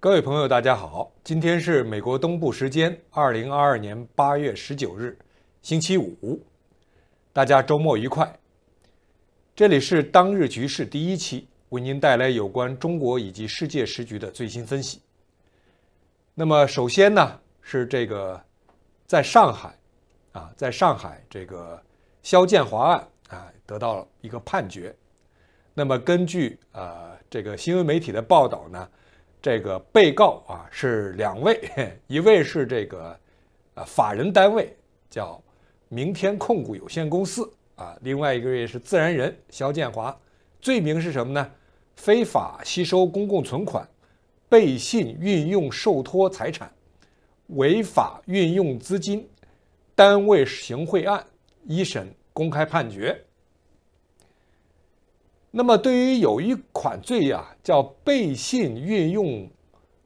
各位朋友，大家好！今天是美国东部时间二零二二年八月十九日，星期五。大家周末愉快！这里是《当日局势》第一期，为您带来有关中国以及世界时局的最新分析。那么，首先呢，是这个在上海，啊，在上海这个肖建华案啊，得到了一个判决。那么，根据啊这个新闻媒体的报道呢。这个被告啊是两位，一位是这个呃法人单位叫明天控股有限公司啊，另外一位是自然人肖建华，罪名是什么呢？非法吸收公共存款、背信运用受托财产、违法运用资金、单位行贿案，一审公开判决。那么，对于有一款罪呀，叫背信运用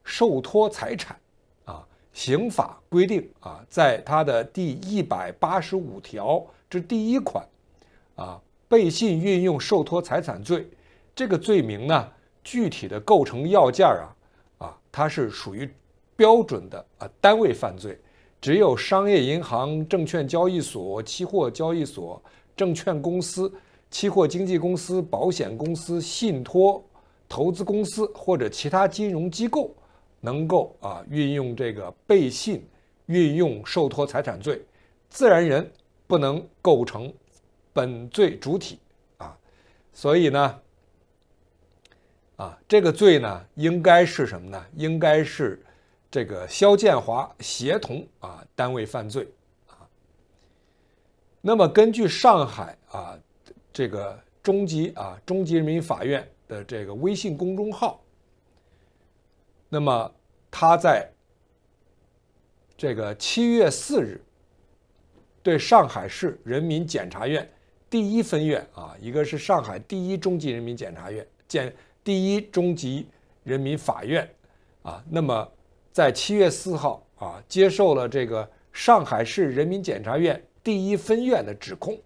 受托财产，啊，刑法规定啊，在它的第一百八十五条之第一款，啊，背信运用受托财产罪这个罪名呢，具体的构成要件啊，啊，它是属于标准的啊单位犯罪，只有商业银行、证券交易所、期货交易所、证券公司。期货经纪公司、保险公司、信托投资公司或者其他金融机构能够啊运用这个背信，运用受托财产罪，自然人不能构成本罪主体啊，所以呢，啊这个罪呢应该是什么呢？应该是这个肖建华协同啊单位犯罪啊，那么根据上海啊。这个中级啊，中级人民法院的这个微信公众号，那么他在这个七月四日，对上海市人民检察院第一分院啊，一个是上海第一中级人民检察院，检第一中级人民法院啊，那么在七月四号啊，接受了这个上海市人民检察院第一分院的指控。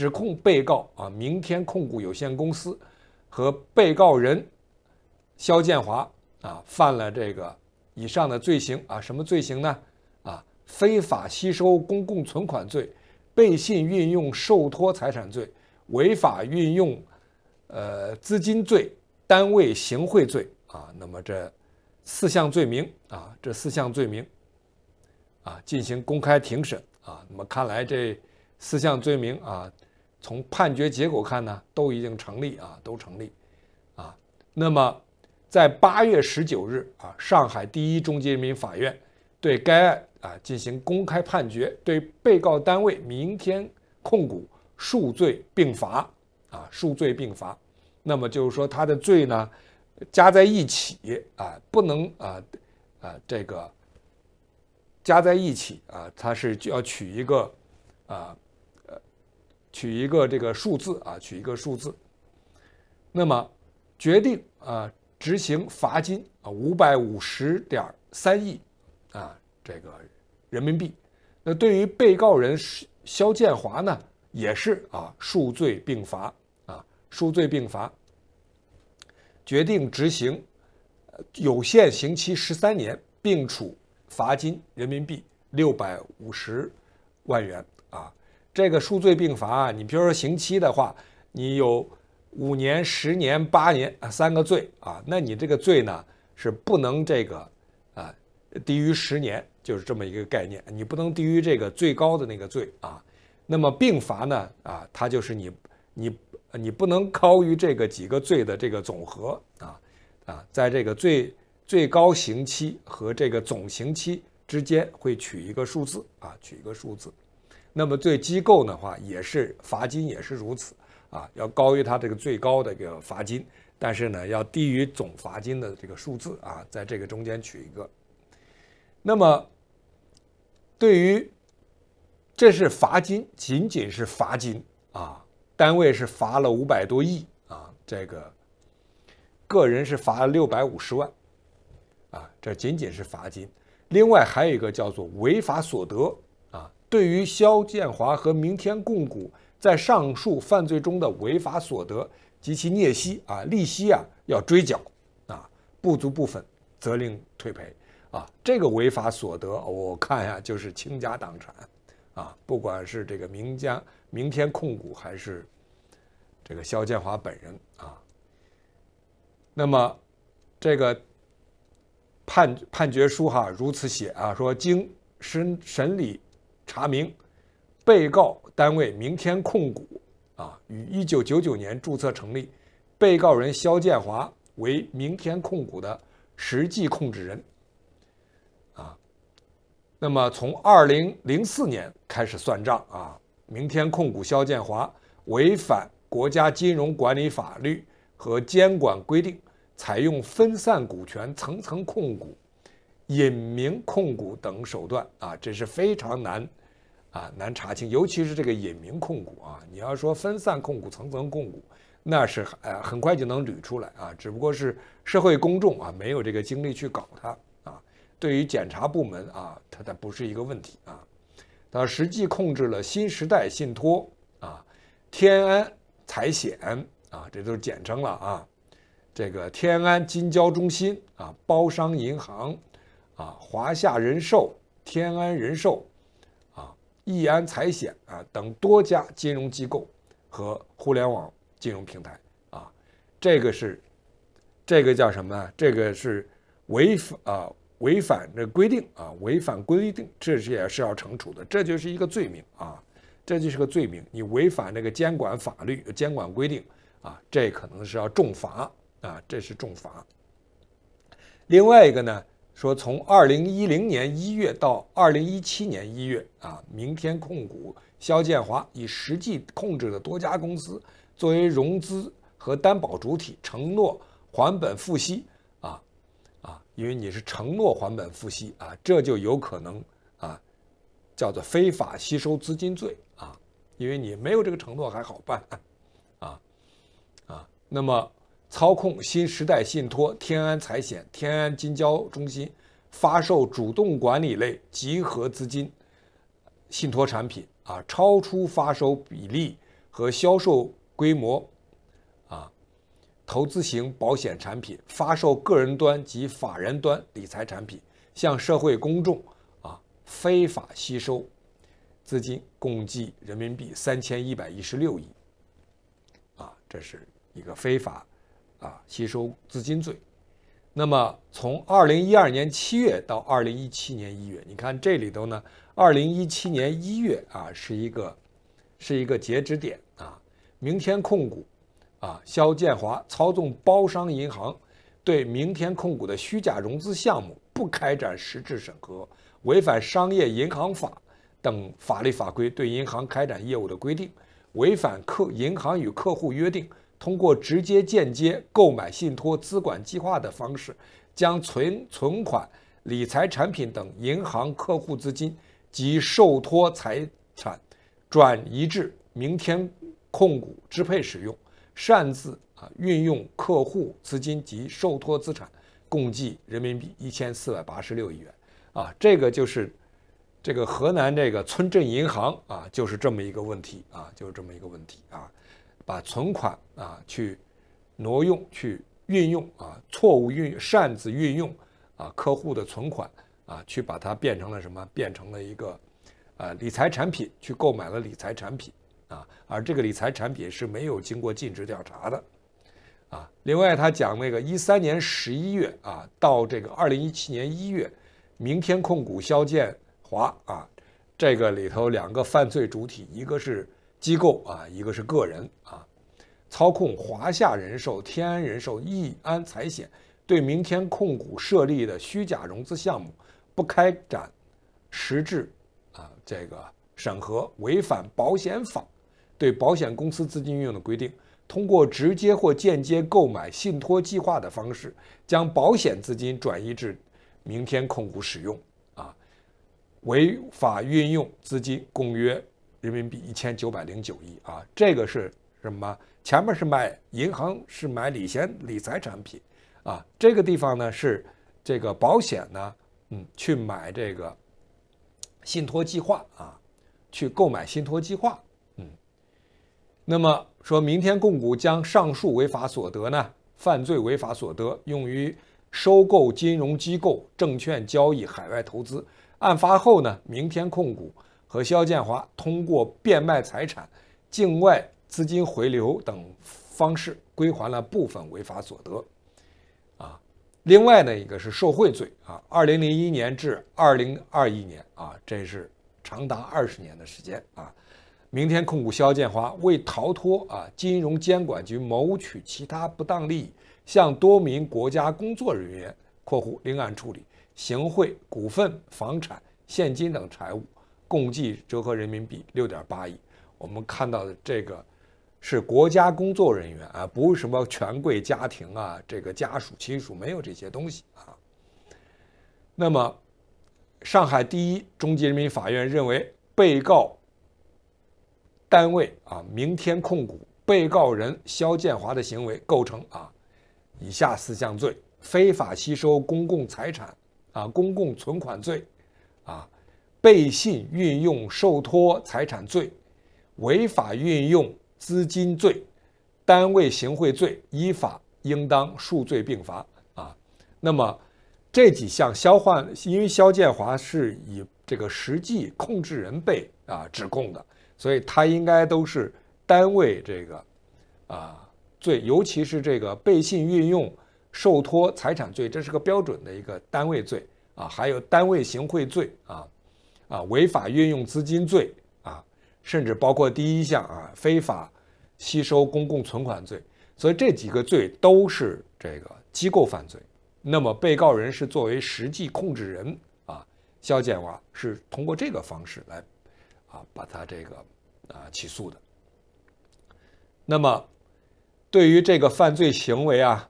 指控被告啊，明天控股有限公司和被告人肖建华啊，犯了这个以上的罪行啊，什么罪行呢？啊，非法吸收公共存款罪、背信运用受托财产罪、违法运用呃资金罪、单位行贿罪啊。那么这四项罪名啊，这四项罪名啊，进行公开庭审啊。那么看来这四项罪名啊。从判决结果看呢，都已经成立啊，都成立，啊，那么在八月十九日啊，上海第一中级人民法院对该案啊进行公开判决，对被告单位明天控股数罪并罚啊，数罪并罚，那么就是说他的罪呢加在一起啊，不能啊啊这个加在一起啊，他是就要取一个啊。取一个这个数字啊，取一个数字，那么决定啊执行罚金啊五百五十点三亿啊这个人民币。那对于被告人肖建华呢，也是啊数罪并罚啊数罪并罚，决定执行有限刑期十三年，并处罚金人民币六百五十万元啊。这个数罪并罚啊，你比如说刑期的话，你有五年、十年、八年啊，三个罪啊，那你这个罪呢是不能这个啊低于十年，就是这么一个概念，你不能低于这个最高的那个罪啊。那么并罚呢啊，它就是你你你不能高于这个几个罪的这个总和啊啊，在这个最最高刑期和这个总刑期之间会取一个数字啊，取一个数字。那么对机构的话，也是罚金也是如此啊，要高于它这个最高的一个罚金，但是呢，要低于总罚金的这个数字啊，在这个中间取一个。那么，对于这是罚金，仅仅是罚金啊，单位是罚了五百多亿啊，这个个人是罚了六百五十万啊，这仅仅是罚金。另外还有一个叫做违法所得。对于肖建华和明天控股在上述犯罪中的违法所得及其孽息啊、利息啊，要追缴啊，不足部分责令退赔啊。这个违法所得我看呀，就是倾家荡产啊，不管是这个明家、明天控股还是这个肖建华本人啊。那么，这个判判决书哈如此写啊，说经审审理。查明，被告单位明天控股啊，于一九九九年注册成立，被告人肖建华为明天控股的实际控制人。啊，那么从二零零四年开始算账啊，明天控股肖建华违反国家金融管理法律和监管规定，采用分散股权、层层控股、隐名控股等手段啊，这是非常难。啊，难查清，尤其是这个隐名控股啊，你要说分散控股、层层控股，那是呃很快就能捋出来啊。只不过是社会公众啊没有这个精力去搞它啊。对于检察部门啊，它它不是一个问题啊。它实际控制了新时代信托啊、天安财险啊，这都是简称了啊。这个天安金交中心啊、包商银行啊、华夏人寿、天安人寿。易安财险啊等多家金融机构和互联网金融平台啊，这个是这个叫什么？这个是违反啊违反这规定啊，违反规定，这是也是要惩处的，这就是一个罪名啊，这就是个罪名，你违反那个监管法律、监管规定啊，这可能是要重罚啊，这是重罚。另外一个呢？说从二零一零年一月到二零一七年一月啊，明天控股肖建华以实际控制的多家公司作为融资和担保主体，承诺还本付息啊啊，因为你是承诺还本付息啊，这就有可能啊，叫做非法吸收资金罪啊，因为你没有这个承诺还好办啊啊，那么。操控新时代信托、天安财险、天安金交中心，发售主动管理类集合资金信托产品啊，超出发售比例和销售规模啊，投资型保险产品发售，个人端及法人端理财产品向社会公众啊非法吸收资金共计人民币三千一百一十六亿啊，这是一个非法。啊，吸收资金罪。那么，从二零一二年七月到二零一七年一月，你看这里头呢？二零一七年一月啊，是一个是一个截止点啊。明天控股啊，肖建华操纵包商银行对明天控股的虚假融资项目不开展实质审核，违反商业银行法等法律法规对银行开展业务的规定，违反客银行与客户约定。通过直接、间接购买信托资管计划的方式，将存存款、理财产品等银行客户资金及受托财产转移至明天控股支配使用，擅自啊运用客户资金及受托资产，共计人民币一千四百八十六亿元，啊，这个就是这个河南这个村镇银行啊，就是这么一个问题啊，就是这么一个问题啊。把存款啊去挪用、去运用啊，错误运、擅自运用啊客户的存款啊，去把它变成了什么？变成了一个啊理财产品，去购买了理财产品啊，而这个理财产品是没有经过尽职调查的啊。另外，他讲那个一三年十一月啊，到这个二零一七年一月，明天控股肖建华啊，这个里头两个犯罪主体，一个是。机构啊，一个是个人啊，操控华夏人寿、天安人寿、易安财险，对明天控股设立的虚假融资项目不开展实质啊这个审核，违反保险法对保险公司资金运用的规定，通过直接或间接购买信托计划的方式，将保险资金转移至明天控股使用啊，违法运用资金公约。人民币一千九百零九亿啊，这个是什么？前面是买银行，是买理险理财产品啊，这个地方呢是这个保险呢，嗯，去买这个信托计划啊，去购买信托计划。嗯，那么说明天控股将上述违法所得呢，犯罪违法所得用于收购金融机构、证券交易、海外投资。案发后呢，明天控股。和肖建华通过变卖财产、境外资金回流等方式归还了部分违法所得。啊，另外呢，一个是受贿罪啊，二零零一年至二零二一年啊，这是长达二十年的时间啊。明天控股肖建华为逃脱啊金融监管局谋取其他不当利益，向多名国家工作人员（括弧另案处理）行贿，股份、房产、现金等财物。共计折合人民币六点八亿。我们看到的这个是国家工作人员啊，不是什么权贵家庭啊，这个家属亲属没有这些东西啊。那么，上海第一中级人民法院认为，被告单位啊，明天控股被告人肖建华的行为构成啊以下四项罪：非法吸收公共财产啊，公共存款罪啊。背信运用受托财产罪、违法运用资金罪、单位行贿罪，依法应当数罪并罚啊。那么这几项，肖焕因为肖建华是以这个实际控制人被啊指控的，所以他应该都是单位这个啊罪，尤其是这个背信运用受托财产罪，这是个标准的一个单位罪啊，还有单位行贿罪啊。啊，违法运用资金罪啊，甚至包括第一项啊，非法吸收公共存款罪，所以这几个罪都是这个机构犯罪。那么被告人是作为实际控制人啊，肖建华是通过这个方式来啊把他这个啊起诉的。那么对于这个犯罪行为啊，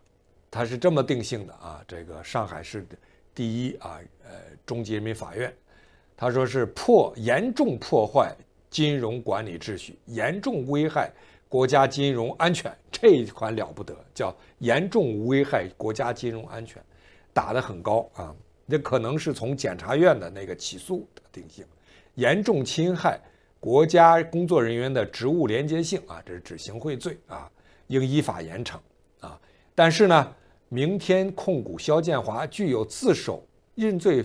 他是这么定性的啊，这个上海市第一啊呃中级人民法院。他说是破严重破坏金融管理秩序，严重危害国家金融安全，这一款了不得，叫严重危害国家金融安全，打得很高啊。那可能是从检察院的那个起诉的定性，严重侵害国家工作人员的职务廉洁性啊，这是指行贿罪啊，应依法严惩啊。但是呢，明天控股肖建华具有自首、认罪、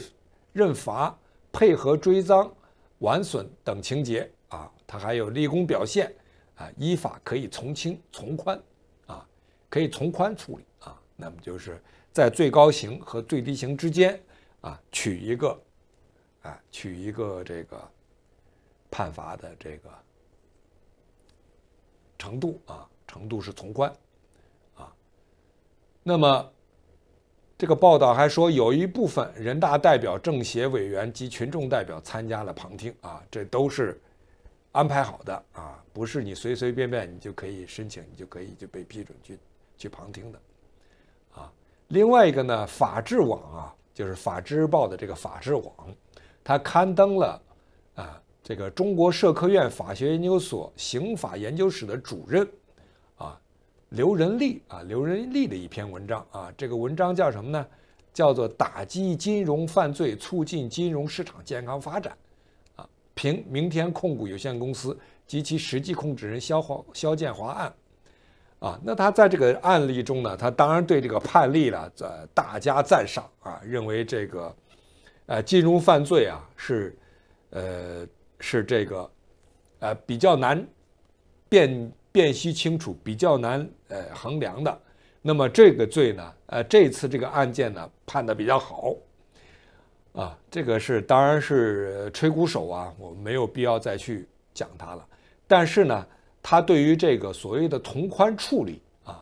认罚。配合追赃、挽损等情节啊，他还有立功表现啊，依法可以从轻、从宽啊，可以从宽处理啊。那么就是在最高刑和最低刑之间啊，取一个啊，取一个这个判罚的这个程度啊，程度是从宽啊。那么。这个报道还说，有一部分人大代表、政协委员及群众代表参加了旁听啊，这都是安排好的啊，不是你随随便便你就可以申请、你就可以就被批准去去旁听的啊。另外一个呢，法制网啊，就是法制日报的这个法制网，它刊登了啊，这个中国社科院法学研究所刑法研究室的主任。刘仁利啊，刘仁利的一篇文章啊，这个文章叫什么呢？叫做《打击金融犯罪，促进金融市场健康发展》啊。评明天控股有限公司及其实际控制人肖华、肖建华案啊。那他在这个案例中呢，他当然对这个判例了，呃，大加赞赏啊，认为这个呃金融犯罪啊是呃是这个呃比较难辨。辨析清楚比较难，呃，衡量的。那么这个罪呢，呃，这次这个案件呢判的比较好，啊，这个是当然是吹鼓手啊，我没有必要再去讲他了。但是呢，他对于这个所谓的从宽处理啊，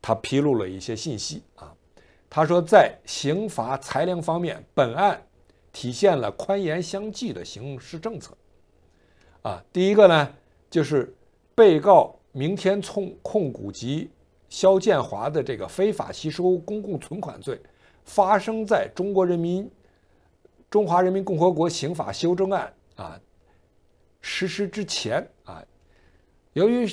他披露了一些信息啊。他说，在刑罚裁量方面，本案体现了宽严相济的刑事政策啊。第一个呢，就是被告。明天控控股及肖建华的这个非法吸收公共存款罪，发生在中国人民，中华人民共和国刑法修正案啊实施之前啊，由于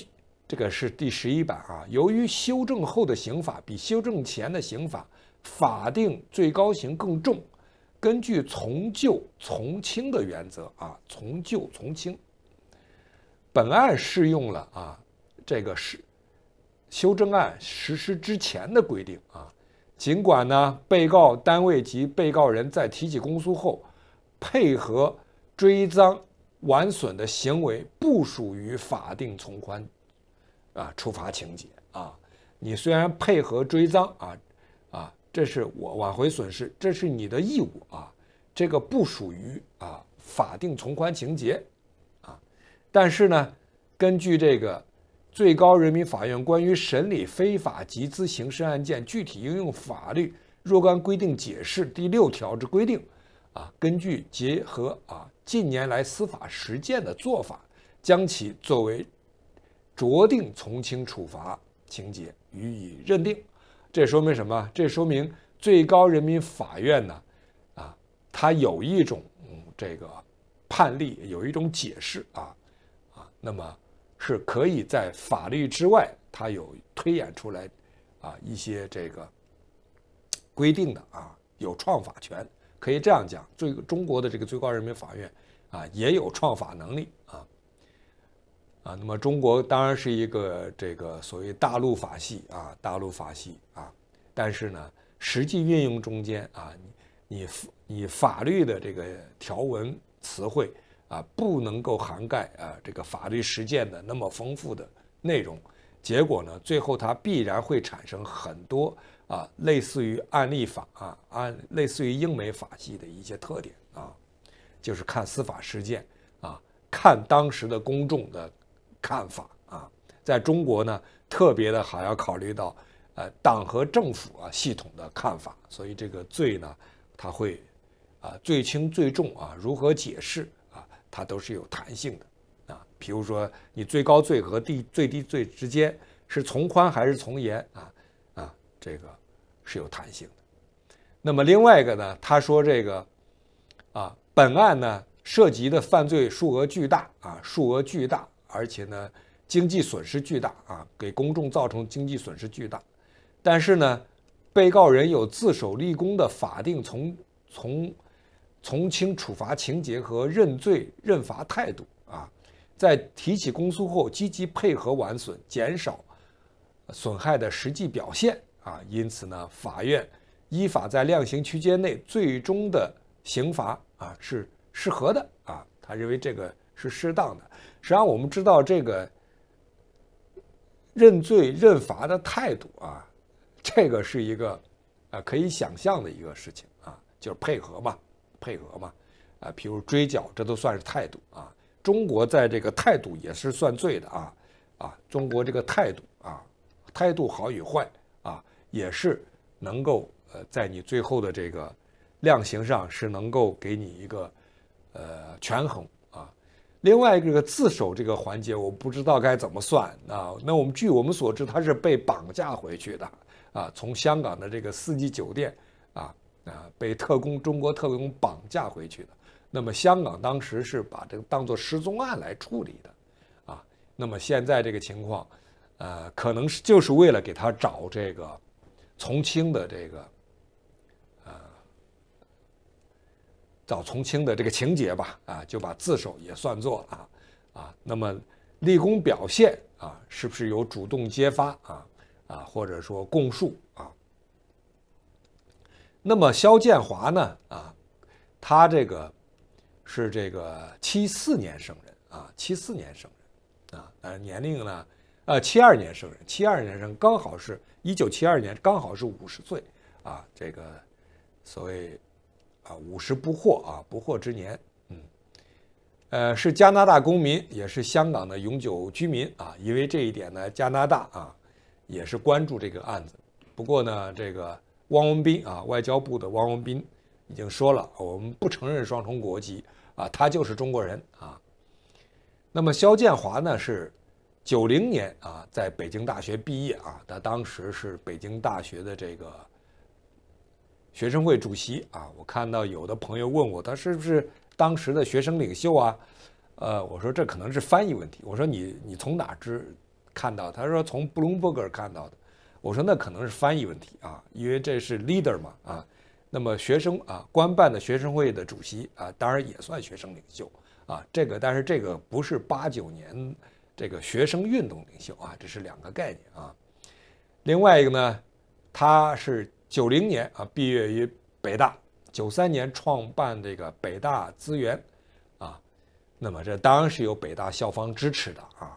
这个是第十一版啊，由于修正后的刑法比修正前的刑法法定最高刑更重，根据从旧从轻的原则啊，从旧从轻，本案适用了啊。这个是修正案实施之前的规定啊，尽管呢，被告单位及被告人在提起公诉后配合追赃挽损的行为不属于法定从宽啊处罚情节啊，你虽然配合追赃啊啊，这是我挽回损失，这是你的义务啊，这个不属于啊法定从宽情节啊，但是呢，根据这个。最高人民法院关于审理非法集资刑事案件具体应用法律若干规定解释第六条之规定，啊，根据结合啊近年来司法实践的做法，将其作为酌定从轻处罚情节予以认定。这说明什么？这说明最高人民法院呢，啊，它有一种嗯这个判例，有一种解释啊啊，那么。是可以在法律之外，它有推演出来，啊，一些这个规定的啊，有创法权，可以这样讲。最中国的这个最高人民法院，啊，也有创法能力啊，啊，那么中国当然是一个这个所谓大陆法系啊，大陆法系啊，但是呢，实际运用中间啊，你你法律的这个条文词汇。啊，不能够涵盖啊这个法律实践的那么丰富的内容，结果呢，最后它必然会产生很多啊类似于案例法啊，案类似于英美法系的一些特点啊，就是看司法实践啊，看当时的公众的看法啊，在中国呢，特别的还要考虑到，呃，党和政府啊系统的看法，所以这个罪呢，它会，啊，罪轻罪重啊，如何解释？它都是有弹性的，啊，比如说你最高罪和低最低罪之间是从宽还是从严啊？啊，这个是有弹性的。那么另外一个呢，他说这个啊，本案呢涉及的犯罪数额巨大啊，数额巨大，而且呢经济损失巨大啊，给公众造成经济损失巨大。但是呢，被告人有自首立功的法定从从。从轻处罚情节和认罪认罚态度啊，在提起公诉后积极配合挽损，减少损害的实际表现啊，因此呢，法院依法在量刑区间内最终的刑罚啊是适合的啊，他认为这个是适当的。实际上，我们知道这个认罪认罚的态度啊，这个是一个啊可以想象的一个事情啊，就是配合嘛。配合嘛，啊，譬如追缴，这都算是态度啊。中国在这个态度也是算罪的啊，啊，中国这个态度啊，态度好与坏啊，也是能够呃，在你最后的这个量刑上是能够给你一个呃权衡啊。另外一个自首这个环节，我不知道该怎么算啊。那我们据我们所知，他是被绑架回去的啊，从香港的这个四季酒店啊。啊，被特工中国特工绑架回去的，那么香港当时是把这个当作失踪案来处理的，啊，那么现在这个情况，呃，可能是就是为了给他找这个从轻的这个，呃，找从轻的这个情节吧，啊，就把自首也算作了，啊，啊，那么立功表现啊，是不是有主动揭发啊，啊，或者说供述？那么肖建华呢？啊，他这个是这个七四年生人啊，七四年生人啊，呃，年龄呢，呃，七二年生人，七二年生刚好是一九七二年，刚好是五十岁啊。这个所谓啊，五十不惑啊，不惑之年。嗯，呃，是加拿大公民，也是香港的永久居民啊。因为这一点呢，加拿大啊也是关注这个案子。不过呢，这个。汪文斌啊，外交部的汪文斌已经说了，我们不承认双重国籍啊，他就是中国人啊。那么肖建华呢，是九零年啊在北京大学毕业啊，他当时是北京大学的这个学生会主席啊。我看到有的朋友问我，他是不是当时的学生领袖啊？呃，我说这可能是翻译问题。我说你你从哪知看到？他说从布隆伯格看到的。我说那可能是翻译问题啊，因为这是 leader 嘛啊，那么学生啊，官办的学生会的主席啊，当然也算学生领袖啊，这个但是这个不是八九年这个学生运动领袖啊，这是两个概念啊。另外一个呢，他是九零年啊毕业于北大，九三年创办这个北大资源，啊，那么这当然是有北大校方支持的啊。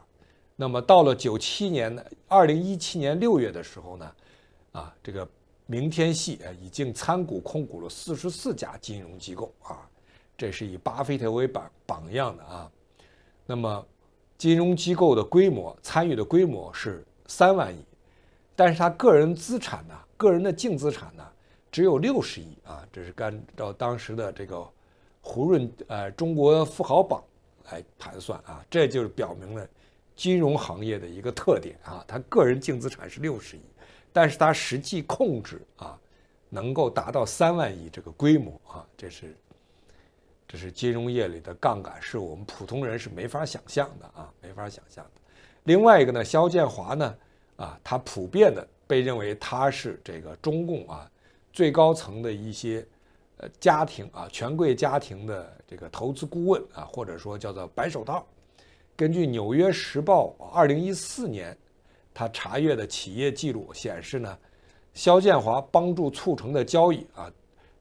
那么到了九七年的二零一七年六月的时候呢，啊，这个明天系啊已经参股控股了四十四家金融机构啊，这是以巴菲特为榜榜样的啊。那么，金融机构的规模参与的规模是三万亿，但是他个人资产呢，个人的净资产呢只有六十亿啊，这是按照当时的这个胡润呃中国富豪榜来盘算啊，这就是表明了。金融行业的一个特点啊，他个人净资产是六十亿，但是他实际控制啊，能够达到三万亿这个规模啊，这是，这是金融业里的杠杆，是我们普通人是没法想象的啊，没法想象的。另外一个呢，肖建华呢，啊，他普遍的被认为他是这个中共啊最高层的一些呃家庭啊权贵家庭的这个投资顾问啊，或者说叫做白手套。根据《纽约时报》二零一四年他查阅的企业记录显示呢，肖建华帮助促成的交易啊，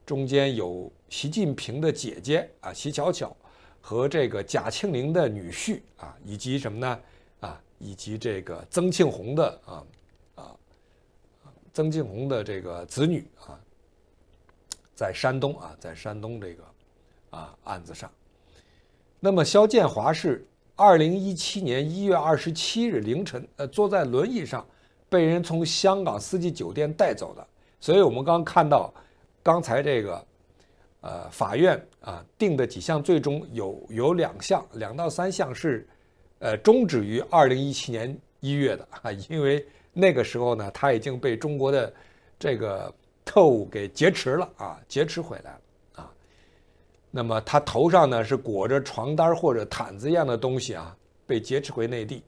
中间有习近平的姐姐啊，习巧巧和这个贾庆林的女婿啊，以及什么呢啊，以及这个曾庆红的啊啊曾庆红的这个子女啊，在山东啊，在山东这个啊案子上，那么肖建华是。二零一七年一月二十七日凌晨，呃，坐在轮椅上，被人从香港四季酒店带走的。所以，我们刚看到，刚才这个，呃，法院啊定的几项，最终有有两项，两到三项是，呃，终止于二零一七年一月的啊，因为那个时候呢，他已经被中国的这个特务给劫持了啊，劫持回来了。那么他头上呢是裹着床单或者毯子一样的东西啊，被劫持回内地。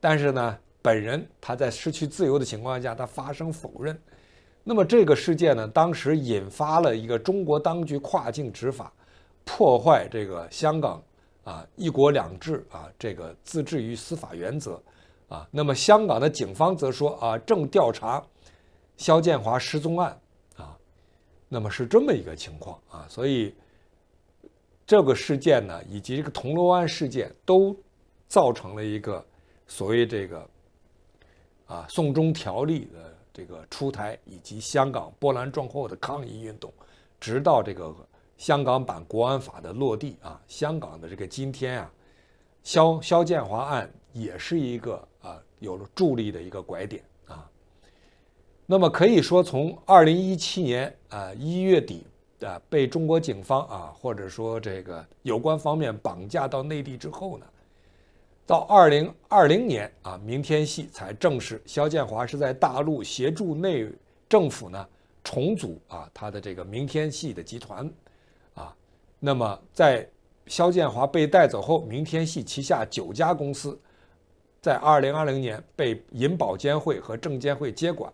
但是呢，本人他在失去自由的情况下，他发生否认。那么这个事件呢，当时引发了一个中国当局跨境执法，破坏这个香港啊“一国两制”啊这个自治于司法原则啊。那么香港的警方则说啊，正调查肖建华失踪案啊。那么是这么一个情况啊，所以。这个事件呢，以及这个铜锣湾事件，都造成了一个所谓这个啊送终条例的这个出台，以及香港波澜壮阔的抗议运动，直到这个香港版国安法的落地啊，香港的这个今天啊，肖肖建华案也是一个啊有了助力的一个拐点啊。那么可以说，从二零一七年啊一月底。啊，被中国警方啊，或者说这个有关方面绑架到内地之后呢，到二零二零年啊，明天系才正式肖建华是在大陆协助内政府呢重组啊他的这个明天系的集团啊。那么在肖建华被带走后，明天系旗下九家公司，在二零二零年被银保监会和证监会接管。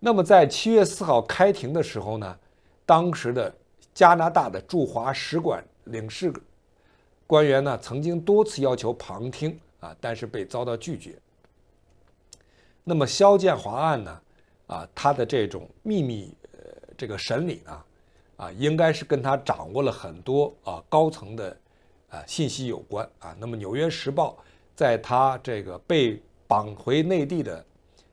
那么在七月四号开庭的时候呢？当时的加拿大的驻华使馆领事官员呢，曾经多次要求旁听啊，但是被遭到拒绝。那么肖建华案呢，啊，他的这种秘密呃这个审理呢，啊，应该是跟他掌握了很多啊高层的啊信息有关啊。那么《纽约时报》在他这个被绑回内地的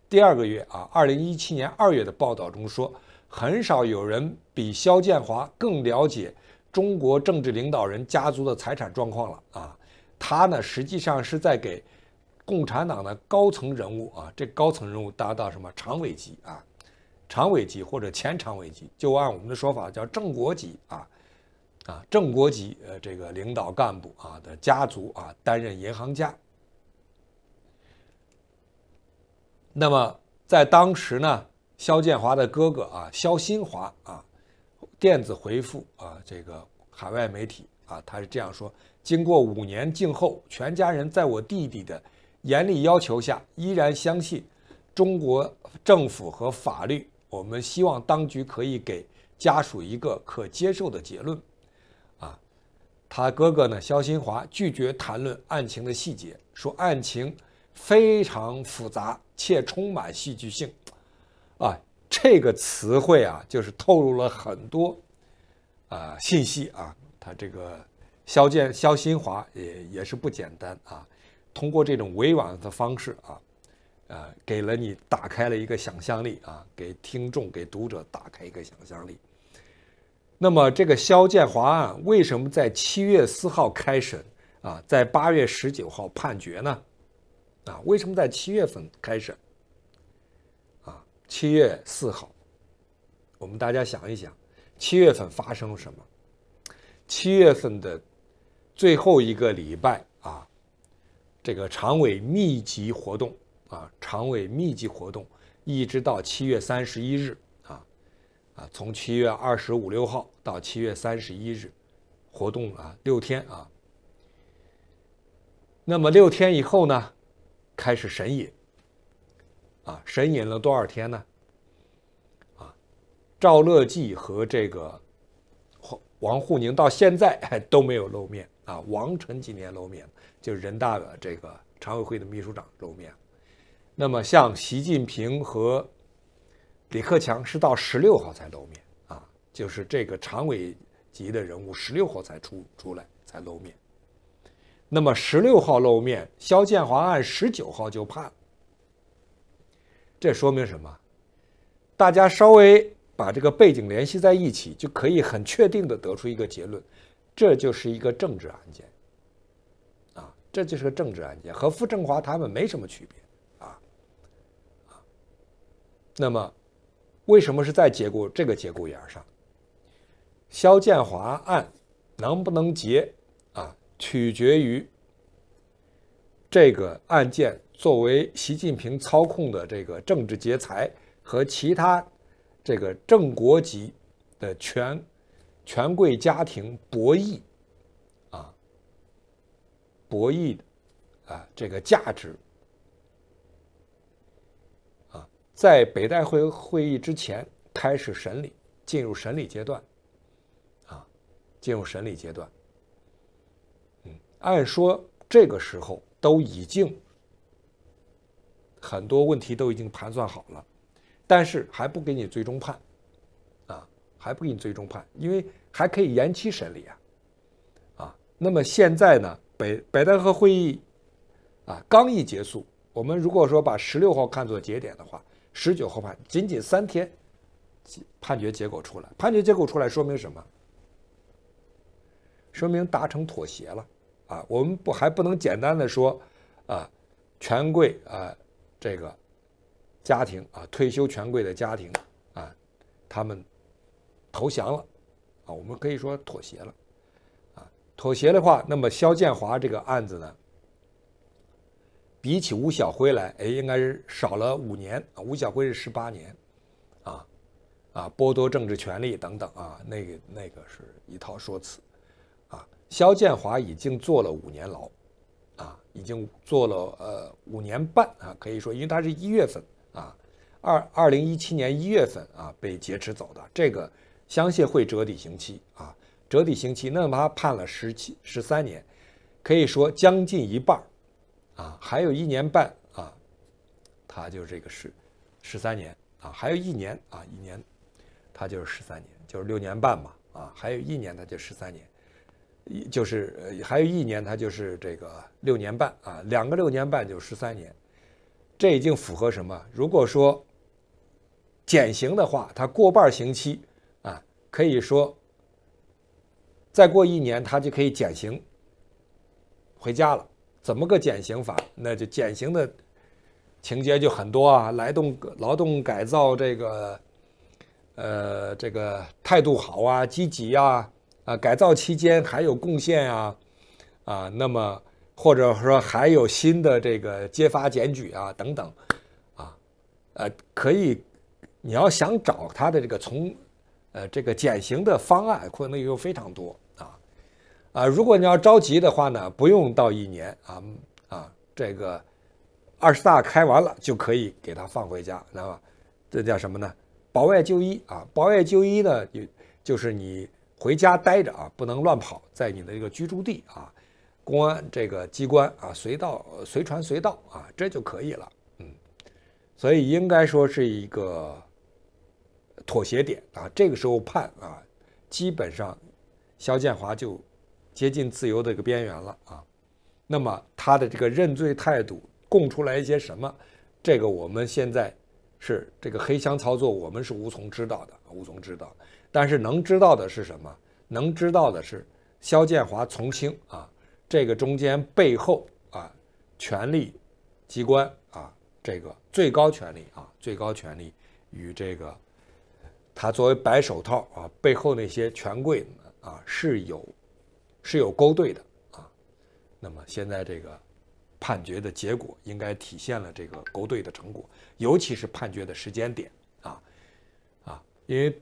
第二个月啊，二零一七年二月的报道中说，很少有人。比肖建华更了解中国政治领导人家族的财产状况了啊！他呢，实际上是在给共产党的高层人物啊，这高层人物达到什么常委级啊，常委级或者前常委级，就按我们的说法叫正国级啊，啊，正国级呃这个领导干部啊的家族啊担任银行家。那么在当时呢，肖建华的哥哥啊，肖新华啊。电子回复啊，这个海外媒体啊，他是这样说：，经过五年静候，全家人在我弟弟的严厉要求下，依然相信中国政府和法律。我们希望当局可以给家属一个可接受的结论。啊，他哥哥呢，肖新华拒绝谈论案情的细节，说案情非常复杂且充满戏剧性。啊。这个词汇啊，就是透露了很多，啊信息啊。他这个肖剑、肖新华也也是不简单啊。通过这种委婉的方式啊，呃，给了你打开了一个想象力啊，给听众、给读者打开一个想象力。那么这个肖建华案为什么在七月四号开审啊，在八月十九号判决呢？啊，为什么在七月份开审？七月四号，我们大家想一想，七月份发生了什么？七月份的最后一个礼拜啊，这个常委密集活动啊，常委密集活动，一直到七月三十一日啊啊，从七月二十五六号到七月三十一日，活动啊六天啊。那么六天以后呢，开始神隐。啊，神隐了多少天呢？啊，赵乐际和这个王王沪宁到现在都没有露面啊。王晨今天露面就人大的这个常委会的秘书长露面那么，像习近平和李克强是到十六号才露面啊，就是这个常委级的人物，十六号才出出来才露面。那么，十六号露面，肖建华案十九号就判了。这说明什么？大家稍微把这个背景联系在一起，就可以很确定的得出一个结论：这就是一个政治案件，啊，这就是个政治案件，和傅政华他们没什么区别，啊，啊。那么，为什么是在节骨这个节骨眼上，肖建华案能不能结，啊，取决于这个案件。作为习近平操控的这个政治劫财和其他这个正国级的权权贵家庭博弈啊博弈啊这个价值啊，在北戴会会议之前开始审理，进入审理阶段啊进入审理阶段，嗯，按说这个时候都已经。很多问题都已经盘算好了，但是还不给你最终判，啊，还不给你最终判，因为还可以延期审理啊，啊，那么现在呢，北北戴河会议啊刚一结束，我们如果说把十六号看作节点的话，十九号判，仅仅三天，判决结果出来，判决结果出来说明什么？说明达成妥协了，啊，我们不还不能简单的说，啊，权贵啊。这个家庭啊，退休权贵的家庭啊，他们投降了啊，我们可以说妥协了啊。妥协的话，那么肖建华这个案子呢，比起吴晓辉来，哎，应该是少了五年啊。吴晓辉是十八年，啊啊，剥夺政治权利等等啊，那个那个是一套说辞啊。肖建华已经坐了五年牢。已经做了呃五年半啊，可以说，因为他是一月份啊，二二零一七年一月份啊被劫持走的，这个相信会折抵刑期啊，折抵刑期，那么他判了十七十三年，可以说将近一半啊，还有一年半啊，他就这个是十三年啊，还有一年啊，一年他就是十三年，就是六年半嘛啊，还有一年他就十三年。就是呃，还有一年，他就是这个六年半啊，两个六年半就十三年。这已经符合什么？如果说减刑的话，他过半刑期啊，可以说再过一年，他就可以减刑回家了。怎么个减刑法？那就减刑的情节就很多啊，劳动劳动改造这个呃，这个态度好啊，积极啊。啊，改造期间还有贡献啊，啊，那么或者说还有新的这个揭发检举啊等等，啊，呃，可以，你要想找他的这个从，呃，这个减刑的方案，可能有非常多啊，啊，如果你要着急的话呢，不用到一年啊啊，这个二十大开完了就可以给他放回家，那么这叫什么呢？保外就医啊，保外就医呢，就就是你。回家待着啊，不能乱跑，在你的一个居住地啊，公安这个机关啊，随到随传随到啊，这就可以了。嗯，所以应该说是一个妥协点啊。这个时候判啊，基本上肖建华就接近自由的一个边缘了啊。那么他的这个认罪态度，供出来一些什么，这个我们现在是这个黑箱操作，我们是无从知道的，无从知道。但是能知道的是什么？能知道的是，肖建华从轻啊，这个中间背后啊，权力机关啊，这个最高权力啊，最高权力与这个他作为白手套啊，背后那些权贵们啊是有，是有勾兑的啊。那么现在这个判决的结果，应该体现了这个勾兑的成果，尤其是判决的时间点啊啊，因为。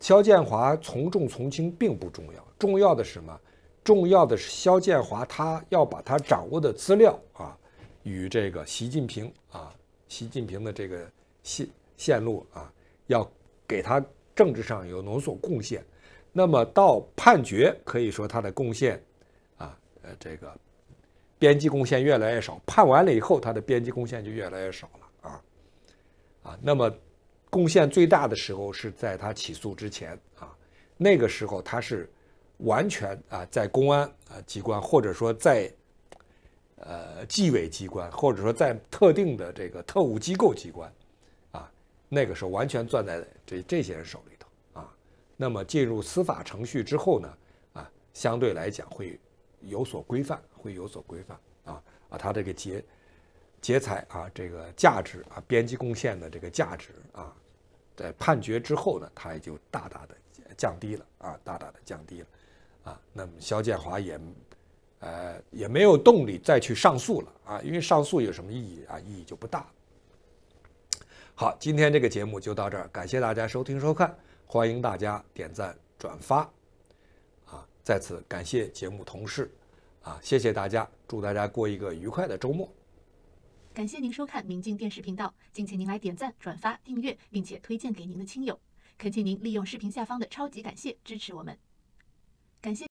肖建华从重从轻并不重要，重要的是什么？重要的是肖建华他要把他掌握的资料啊，与这个习近平啊，习近平的这个线线路啊，要给他政治上有某种贡献。那么到判决，可以说他的贡献啊，呃，这个边际贡献越来越少。判完了以后，他的边际贡献就越来越少了啊，啊，那么。贡献最大的时候是在他起诉之前啊，那个时候他是完全啊在公安啊机关，或者说在呃纪委机关，或者说在特定的这个特务机构机关，啊那个时候完全攥在这这些人手里头啊。那么进入司法程序之后呢，啊相对来讲会有所规范，会有所规范啊啊他这个劫劫财啊这个价值啊编辑贡献的这个价值啊。在判决之后呢，他也就大大的降低了啊，大大的降低了啊。那么肖建华也呃也没有动力再去上诉了啊，因为上诉有什么意义啊？意义就不大。好，今天这个节目就到这儿，感谢大家收听收看，欢迎大家点赞转发啊！在此感谢节目同事啊，谢谢大家，祝大家过一个愉快的周末。感谢您收看明镜电视频道，敬请您来点赞、转发、订阅，并且推荐给您的亲友。恳请您利用视频下方的超级感谢支持我们，感谢。